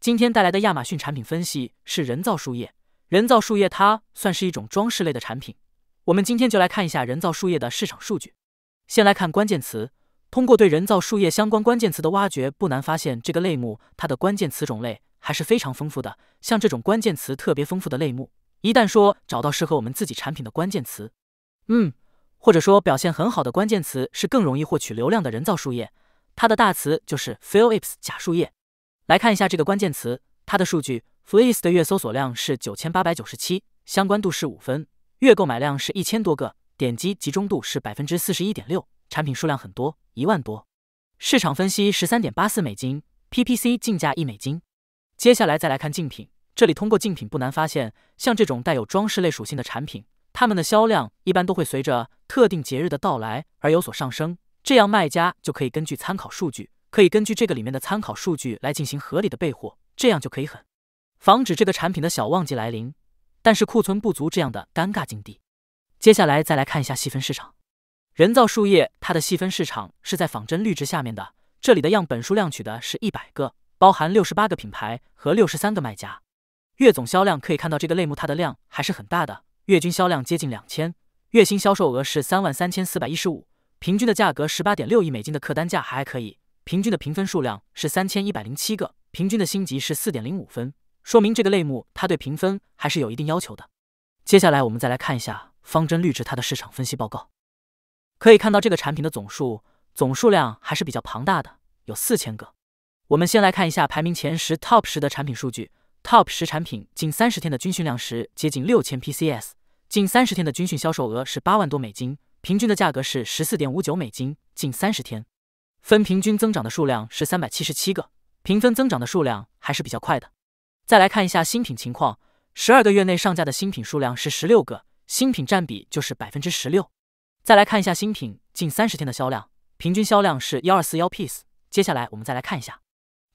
今天带来的亚马逊产品分析是人造树叶。人造树叶它算是一种装饰类的产品。我们今天就来看一下人造树叶的市场数据。先来看关键词，通过对人造树叶相关关键词的挖掘，不难发现这个类目它的关键词种类还是非常丰富的。像这种关键词特别丰富的类目，一旦说找到适合我们自己产品的关键词，嗯，或者说表现很好的关键词，是更容易获取流量的人造树叶。它的大词就是 Philips 假树叶。来看一下这个关键词，它的数据，Fleece 的月搜索量是九千八百九十七，相关度是五分，月购买量是一千多个，点击集中度是百分之四十一点六，产品数量很多，一万多，市场分析十三点八四美金，PPC 竞价一美金。接下来再来看竞品，这里通过竞品不难发现，像这种带有装饰类属性的产品，它们的销量一般都会随着特定节日的到来而有所上升，这样卖家就可以根据参考数据。可以根据这个里面的参考数据来进行合理的备货，这样就可以很防止这个产品的小旺季来临，但是库存不足这样的尴尬境地。接下来再来看一下细分市场，人造树叶它的细分市场是在仿真绿植下面的，这里的样本数量取的是100个，包含68个品牌和63个卖家，月总销量可以看到这个类目它的量还是很大的，月均销量接近两千，月薪销售额是三万三千四百一十五，平均的价格十八点六亿美金的客单价还还可以。平均的评分数量是三千一百零七个，平均的星级是四点零五分，说明这个类目它对评分还是有一定要求的。接下来我们再来看一下方针绿植它的市场分析报告，可以看到这个产品的总数总数量还是比较庞大的，有四千个。我们先来看一下排名前十 Top 十的产品数据，Top 十产品近三十天的军训量时接近六千 PCS，近三十天的军训销售额是八万多美金，平均的价格是十四点五九美金，近三十天。分平均增长的数量是三百七十七个，平分增长的数量还是比较快的。再来看一下新品情况，十二个月内上架的新品数量是十六个，新品占比就是百分之十六。再来看一下新品近三十天的销量，平均销量是幺二四幺 piece。接下来我们再来看一下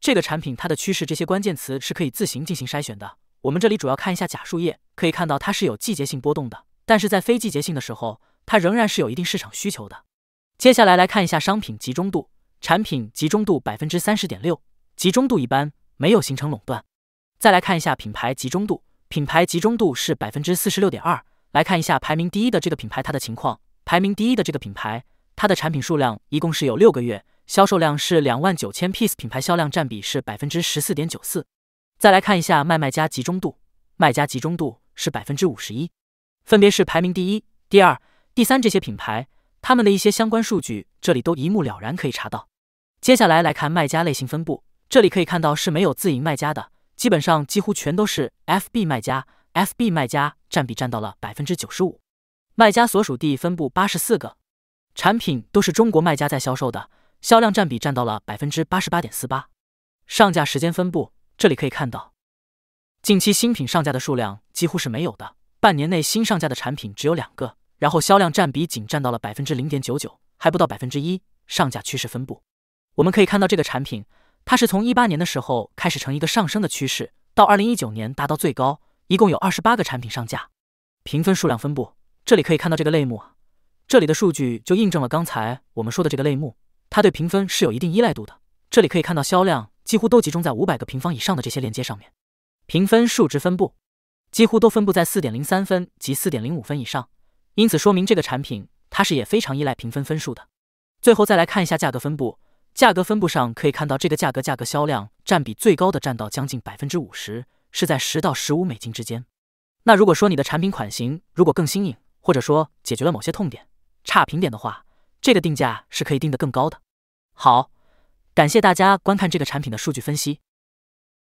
这个产品它的趋势，这些关键词是可以自行进行筛选的。我们这里主要看一下假树叶，可以看到它是有季节性波动的，但是在非季节性的时候，它仍然是有一定市场需求的。接下来来看一下商品集中度。产品集中度百分之三十点六，集中度一般，没有形成垄断。再来看一下品牌集中度，品牌集中度是百分之四十六点二。来看一下排名第一的这个品牌，它的情况。排名第一的这个品牌，它的产品数量一共是有六个月，销售量是两万九千 piece，品牌销量占比是百分之十四点九四。再来看一下卖卖家集中度，卖家集中度是百分之五十一，分别是排名第一、第二、第三这些品牌。他们的一些相关数据，这里都一目了然，可以查到。接下来来看卖家类型分布，这里可以看到是没有自营卖家的，基本上几乎全都是 FB 卖家，FB 卖家占比占到了百分之九十五。卖家所属地分布八十四个，产品都是中国卖家在销售的，销量占比占到了百分之八十八点四八。上架时间分布，这里可以看到，近期新品上架的数量几乎是没有的，半年内新上架的产品只有两个。然后销量占比仅占到了百分之零点九九，还不到百分之一。上架趋势分布，我们可以看到这个产品，它是从一八年的时候开始呈一个上升的趋势，到二零一九年达到最高，一共有二十八个产品上架。评分数量分布，这里可以看到这个类目，这里的数据就印证了刚才我们说的这个类目，它对评分是有一定依赖度的。这里可以看到销量几乎都集中在五百个平方以上的这些链接上面。评分数值分布，几乎都分布在四点零三分及四点零五分以上。因此说明这个产品它是也非常依赖评分分数的。最后再来看一下价格分布，价格分布上可以看到，这个价格价格销量占比最高的占到将近百分之五十，是在十到十五美金之间。那如果说你的产品款型如果更新颖，或者说解决了某些痛点、差评点的话，这个定价是可以定得更高的。好，感谢大家观看这个产品的数据分析。